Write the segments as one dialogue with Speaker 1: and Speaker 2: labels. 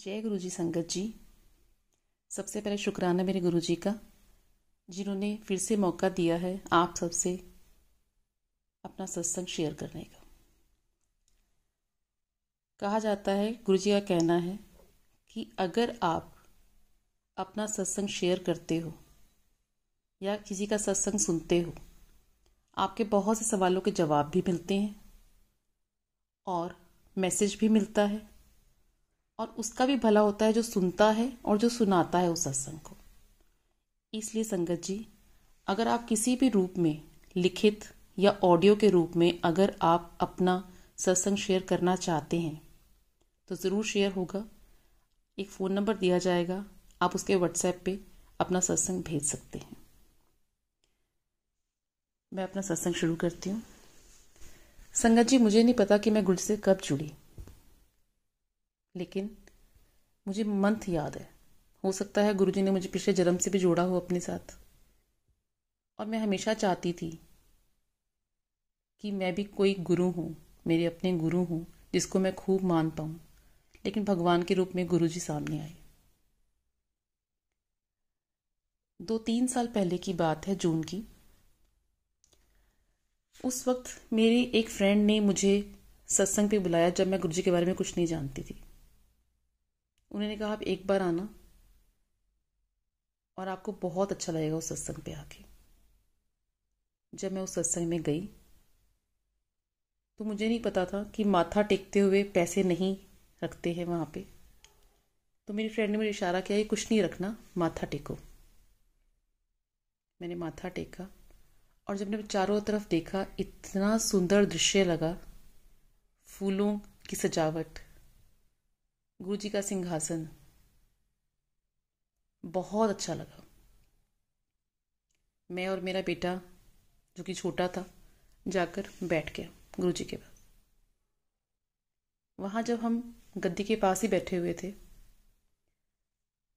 Speaker 1: जय गुरु जी संगत जी सबसे पहले शुक्राना मेरे गुरु जी का जिन्होंने फिर से मौका दिया है आप सबसे अपना सत्संग शेयर करने का कहा जाता है गुरु जी का कहना है कि अगर आप अपना सत्संग शेयर करते हो या किसी का सत्संग सुनते हो आपके बहुत से सवालों के जवाब भी मिलते हैं और मैसेज भी मिलता है और उसका भी भला होता है जो सुनता है और जो सुनाता है उस सत्संग को इसलिए संगत जी अगर आप किसी भी रूप में लिखित या ऑडियो के रूप में अगर आप अपना सत्संग शेयर करना चाहते हैं तो ज़रूर शेयर होगा एक फ़ोन नंबर दिया जाएगा आप उसके व्हाट्सएप पे अपना सत्संग भेज सकते हैं मैं अपना सत्संग शुरू करती हूँ संगत जी मुझे नहीं पता कि मैं गुरु से कब जुड़ी लेकिन मुझे मंथ याद है हो सकता है गुरुजी ने मुझे पिछले जन्म से भी जोड़ा हो अपने साथ और मैं हमेशा चाहती थी कि मैं भी कोई गुरु हूँ मेरे अपने गुरु हूँ जिसको मैं खूब मान पाऊँ लेकिन भगवान के रूप में जी सामने आए दो तीन साल पहले की बात है जून की उस वक्त मेरी एक फ्रेंड ने मुझे सत्संग पे बुलाया जब मैं गुरुजी के बारे में कुछ नहीं जानती थी उन्होंने कहा आप एक बार आना और आपको बहुत अच्छा लगेगा उस सत्संग पे आके जब मैं उस सत्संग में गई तो मुझे नहीं पता था कि माथा टेकते हुए पैसे नहीं रखते हैं वहाँ पे तो मेरी फ्रेंड ने मुझे इशारा किया कि कुछ नहीं रखना माथा टेको मैंने माथा टेका और जब मैंने चारों तरफ देखा इतना सुंदर दृश्य लगा फूलों की सजावट गुरु जी का सिंहासन बहुत अच्छा लगा मैं और मेरा बेटा जो कि छोटा था जाकर बैठ गया गुरु जी के पास वहाँ जब हम गद्दी के पास ही बैठे हुए थे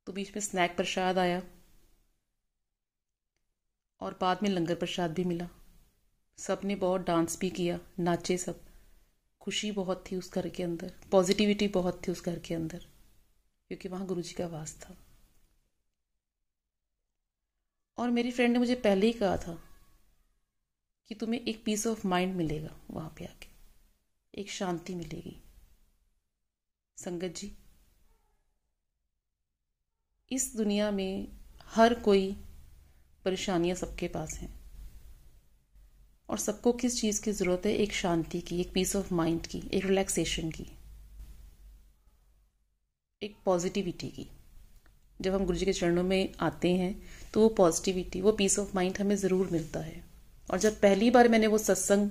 Speaker 1: तो बीच में स्नैक प्रसाद आया और बाद में लंगर प्रसाद भी मिला सब ने बहुत डांस भी किया नाचे सब खुशी बहुत थी उस घर के अंदर पॉजिटिविटी बहुत थी उस घर के अंदर क्योंकि वहाँ गुरु जी का वास था और मेरी फ्रेंड ने मुझे पहले ही कहा था कि तुम्हें एक पीस ऑफ माइंड मिलेगा वहाँ पे आके एक शांति मिलेगी संगत जी इस दुनिया में हर कोई परेशानियाँ सबके पास हैं और सबको किस चीज़ की ज़रूरत है एक शांति की एक पीस ऑफ माइंड की एक रिलैक्सेशन की एक पॉजिटिविटी की जब हम गुरु जी के चरणों में आते हैं तो वो पॉजिटिविटी वो पीस ऑफ माइंड हमें ज़रूर मिलता है और जब पहली बार मैंने वो सत्संग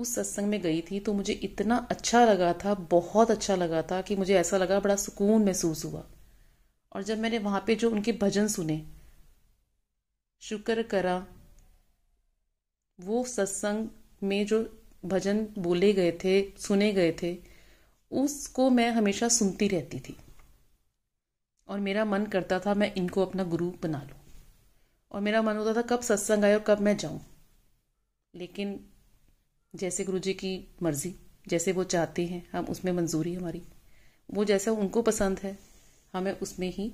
Speaker 1: उस सत्संग में गई थी तो मुझे इतना अच्छा लगा था बहुत अच्छा लगा था कि मुझे ऐसा लगा बड़ा सुकून महसूस हुआ और जब मैंने वहाँ पे जो उनके भजन सुने शुक्र करा वो सत्संग में जो भजन बोले गए थे सुने गए थे उसको मैं हमेशा सुनती रहती थी और मेरा मन करता था मैं इनको अपना गुरु बना लूँ और मेरा मन होता था कब सत्संग आए और कब मैं जाऊँ लेकिन जैसे गुरु जी की मर्ज़ी जैसे वो चाहते हैं हम उसमें मंजूरी हमारी वो जैसा उनको पसंद है हमें उसमें ही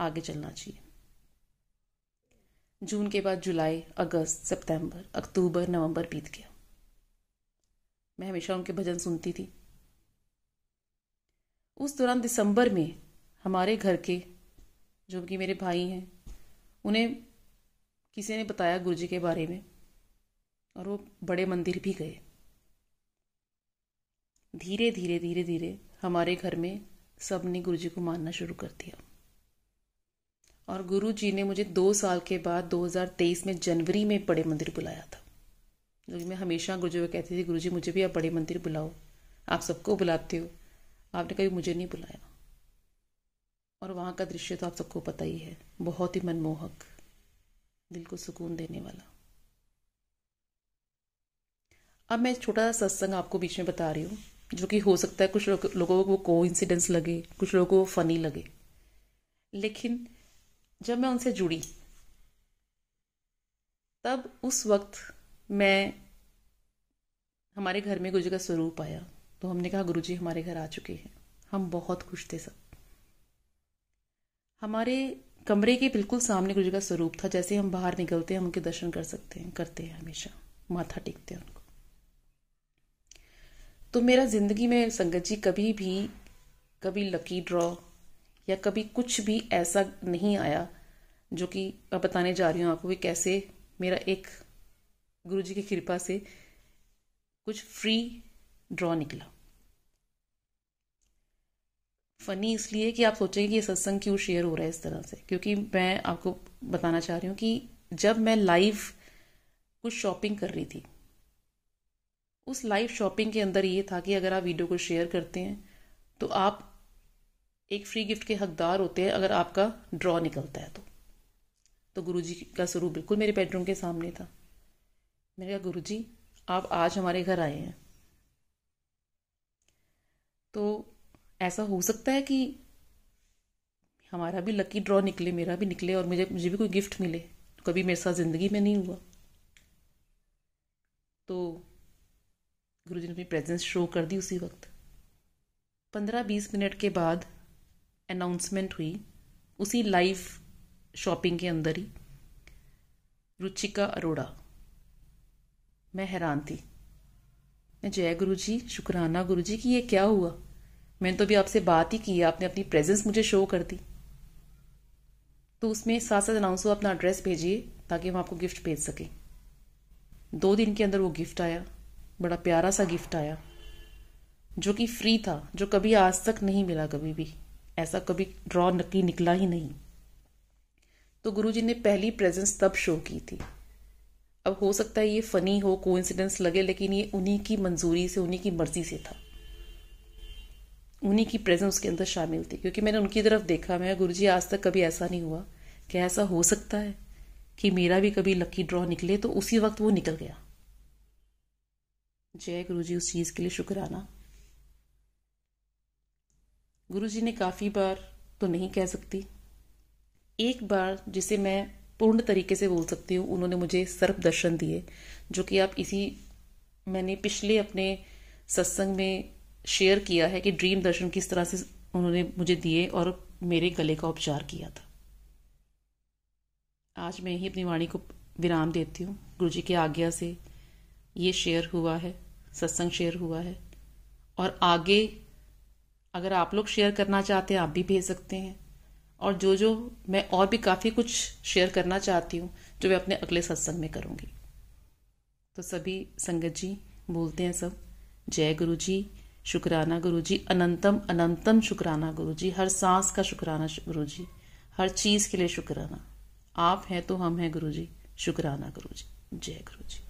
Speaker 1: आगे चलना चाहिए जून के बाद जुलाई अगस्त सितंबर, अक्टूबर नवंबर बीत गया मैं हमेशा उनके भजन सुनती थी उस दौरान दिसंबर में हमारे घर के जो कि मेरे भाई हैं उन्हें किसी ने बताया गुरु जी के बारे में और वो बड़े मंदिर भी गए धीरे धीरे धीरे धीरे हमारे घर में सब ने गुरु जी को मानना शुरू कर दिया और गुरु जी ने मुझे दो साल के बाद 2023 में जनवरी में बड़े मंदिर बुलाया था जो मैं हमेशा गुरु जी को कहती थी गुरु जी मुझे भी आप बड़े मंदिर बुलाओ आप सबको बुलाते हो आपने कभी मुझे नहीं बुलाया और वहाँ का दृश्य तो आप सबको पता ही है बहुत ही मनमोहक दिल को सुकून देने वाला अब मैं छोटा सा सत्संग आपको बीच में बता रही हूँ जो कि हो सकता है कुछ लोगों को वो को लगे कुछ लोगों को फ़नी लगे लेकिन जब मैं उनसे जुड़ी तब उस वक्त मैं हमारे घर में गुरु का स्वरूप आया तो हमने कहा गुरुजी हमारे घर आ चुके हैं हम बहुत खुश थे सब हमारे कमरे के बिल्कुल सामने गुरु का स्वरूप था जैसे हम बाहर निकलते हैं हम उनके दर्शन कर सकते हैं करते हैं हमेशा माथा टेकते हैं उनको तो मेरा जिंदगी में संगत जी कभी भी कभी लकी ड्रॉ या कभी कुछ भी ऐसा नहीं आया जो कि मैं बताने जा रही हूँ आपको कि कैसे मेरा एक गुरु जी की कृपा से कुछ फ्री ड्रॉ निकला फनी इसलिए कि आप सोचेंगे कि ये सत्संग क्यों शेयर हो रहा है इस तरह से क्योंकि मैं आपको बताना चाह रही हूँ कि जब मैं लाइव कुछ शॉपिंग कर रही थी उस लाइव शॉपिंग के अंदर ये था कि अगर आप वीडियो को शेयर करते हैं तो आप एक फ्री गिफ्ट के हकदार होते हैं अगर आपका ड्रॉ निकलता है तो तो गुरु जी का स्वरूप बिल्कुल मेरे बेडरूम के सामने था मैंने कहा गुरु जी आप आज हमारे घर आए हैं तो ऐसा हो सकता है कि हमारा भी लकी ड्रॉ निकले मेरा भी निकले और मुझे मुझे भी कोई गिफ्ट मिले कभी मेरे साथ ज़िंदगी में नहीं हुआ तो गुरुजी ने अपनी प्रेजेंस शो कर दी उसी वक्त पंद्रह बीस मिनट के बाद अनाउंसमेंट हुई उसी लाइव शॉपिंग के अंदर ही रुचिका अरोड़ा मैं हैरान थी मैं जय गुरु जी शुक्राना गुरु जी कि ये क्या हुआ मैंने तो भी आपसे बात ही की आपने अपनी प्रेजेंस मुझे शो कर दी तो उसमें साथ साथ अनाउंस हुआ अपना एड्रेस भेजिए ताकि हम आपको गिफ्ट भेज सकें दो दिन के अंदर वो गिफ्ट आया बड़ा प्यारा सा गिफ्ट आया जो कि फ्री था जो कभी आज तक नहीं मिला कभी भी ऐसा कभी ड्रॉ नकली निकला ही नहीं तो गुरुजी ने पहली प्रेजेंस तब शो की थी अब हो सकता है ये फनी हो कोइंसिडेंस लगे लेकिन ये उन्हीं की मंजूरी से उन्हीं की मर्जी से था उन्हीं की प्रेजेंस उसके अंदर शामिल थी क्योंकि मैंने उनकी तरफ देखा मैं जी आज तक कभी ऐसा नहीं हुआ कि ऐसा हो सकता है कि मेरा भी कभी लकी ड्रॉ निकले तो उसी वक्त वो निकल गया जय गुरुजी उस चीज़ के लिए शुक्राना गुरुजी ने काफ़ी बार तो नहीं कह सकती एक बार जिसे मैं पूर्ण तरीके से बोल सकती हूँ उन्होंने मुझे सर्प दर्शन दिए जो कि आप इसी मैंने पिछले अपने सत्संग में शेयर किया है कि ड्रीम दर्शन किस तरह से उन्होंने मुझे दिए और मेरे गले का उपचार किया था आज मैं ही अपनी वाणी को विराम देती हूँ गुरु जी की आज्ञा से ये शेयर हुआ है सत्संग शेयर हुआ है और आगे अगर आप लोग शेयर करना चाहते हैं आप भी भेज सकते हैं और जो जो मैं और भी काफ़ी कुछ शेयर करना चाहती हूँ जो मैं अपने अगले सत्संग में करूँगी तो सभी संगत जी बोलते हैं सब जय गुरु जी शुक्राना गुरु जी अनंतम अनंतम शुक्राना गुरु जी हर सांस का शुक्राना गुरु जी हर चीज़ के लिए शुक्राना आप हैं तो हम हैं गुरु जी शुक्राना गुरु जी जय गुरु जी